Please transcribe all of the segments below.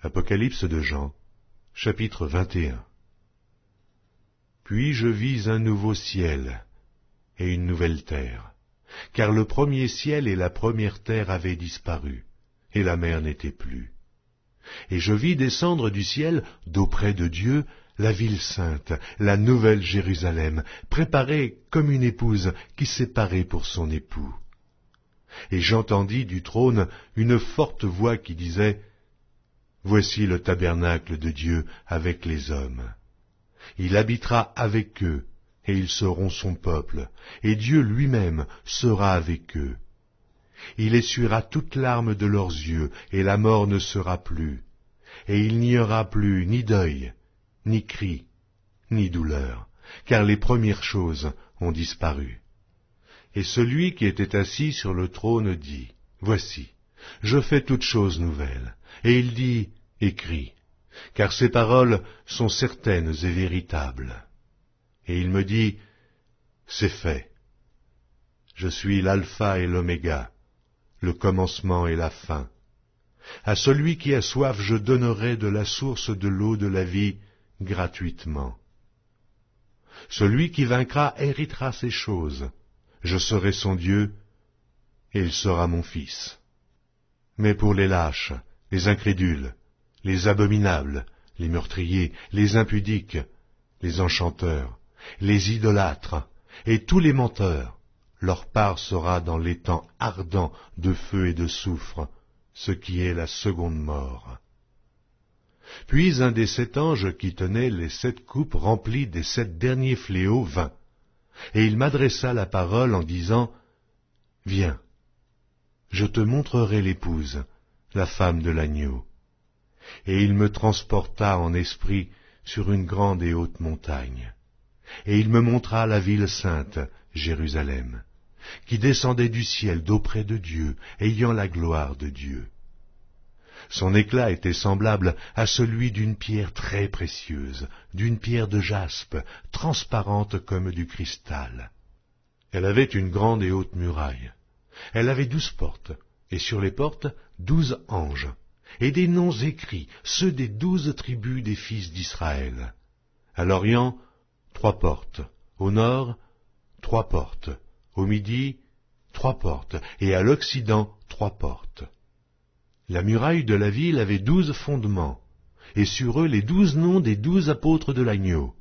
Apocalypse de Jean, chapitre 21 Puis je vis un nouveau ciel et une nouvelle terre, car le premier ciel et la première terre avaient disparu, et la mer n'était plus. Et je vis descendre du ciel, d'auprès de Dieu, la ville sainte, la nouvelle Jérusalem, préparée comme une épouse qui s'est parée pour son époux. Et j'entendis du trône une forte voix qui disait, Voici le tabernacle de Dieu avec les hommes. Il habitera avec eux, et ils seront son peuple, et Dieu lui-même sera avec eux. Il essuiera toute larme de leurs yeux, et la mort ne sera plus, et il n'y aura plus ni deuil, ni cri, ni douleur, car les premières choses ont disparu. Et celui qui était assis sur le trône dit, Voici, je fais toutes choses nouvelles. Et il dit, Écrit, car ses paroles sont certaines et véritables. Et il me dit, C'est fait. Je suis l'alpha et l'oméga, le commencement et la fin. À celui qui a soif, je donnerai de la source de l'eau de la vie gratuitement. Celui qui vaincra héritera ces choses. Je serai son Dieu, et il sera mon fils. Mais pour les lâches, les incrédules, les abominables, les meurtriers, les impudiques, les enchanteurs, les idolâtres, et tous les menteurs. Leur part sera dans l'étang ardent de feu et de soufre, ce qui est la seconde mort. Puis un des sept anges qui tenait les sept coupes remplies des sept derniers fléaux vint, et il m'adressa la parole en disant, Viens, je te montrerai l'épouse, la femme de l'agneau. Et il me transporta en esprit sur une grande et haute montagne. Et il me montra la ville sainte, Jérusalem, qui descendait du ciel d'auprès de Dieu, ayant la gloire de Dieu. Son éclat était semblable à celui d'une pierre très précieuse, d'une pierre de jaspe, transparente comme du cristal. Elle avait une grande et haute muraille. Elle avait douze portes, et sur les portes douze anges, et des noms écrits, ceux des douze tribus des fils d'Israël. À l'Orient, trois portes, au nord, trois portes, au midi, trois portes, et à l'occident, trois portes. La muraille de la ville avait douze fondements, et sur eux les douze noms des douze apôtres de l'agneau.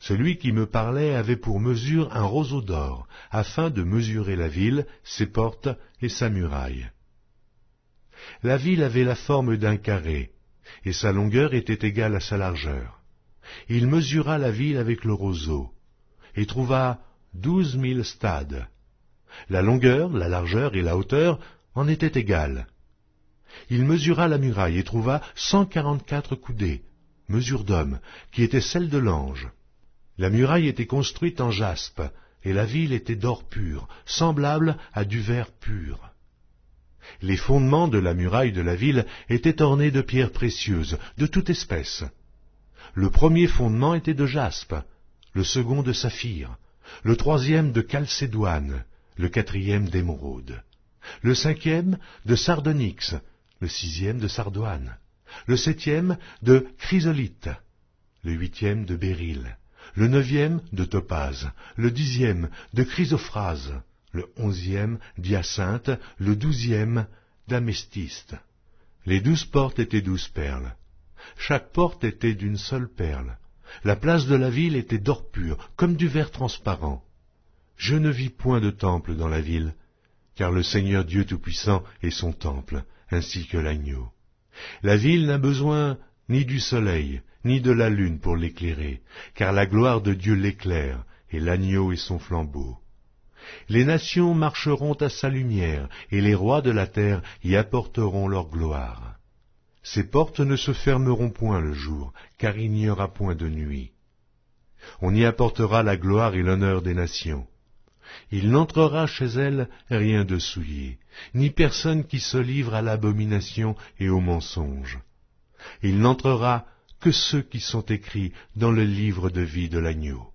Celui qui me parlait avait pour mesure un roseau d'or, afin de mesurer la ville, ses portes et sa muraille. La ville avait la forme d'un carré, et sa longueur était égale à sa largeur. Il mesura la ville avec le roseau, et trouva douze mille stades. La longueur, la largeur et la hauteur en étaient égales. Il mesura la muraille et trouva cent quarante-quatre coudées, mesure d'homme, qui était celle de l'ange. La muraille était construite en jaspe, et la ville était d'or pur, semblable à du verre pur. Les fondements de la muraille de la ville étaient ornés de pierres précieuses, de toute espèce. Le premier fondement était de jaspe, le second de saphir, le troisième de calcédoine, le quatrième d'émeraude, le cinquième de sardonyx, le sixième de sardoine, le septième de chrysolite, le huitième de béryl, le neuvième de topaze, le dixième de chrysophrase, le onzième d'hyacinthe, le douzième d'amestiste. Les douze portes étaient douze perles. Chaque porte était d'une seule perle. La place de la ville était d'or pur, comme du verre transparent. Je ne vis point de temple dans la ville, car le Seigneur Dieu Tout-Puissant est son temple, ainsi que l'agneau. La ville n'a besoin ni du soleil, ni de la lune pour l'éclairer, car la gloire de Dieu l'éclaire, et l'agneau est son flambeau. Les nations marcheront à sa lumière, et les rois de la terre y apporteront leur gloire. Ses portes ne se fermeront point le jour, car il n'y aura point de nuit. On y apportera la gloire et l'honneur des nations. Il n'entrera chez elles rien de souillé, ni personne qui se livre à l'abomination et au mensonge. Il n'entrera que ceux qui sont écrits dans le livre de vie de l'agneau.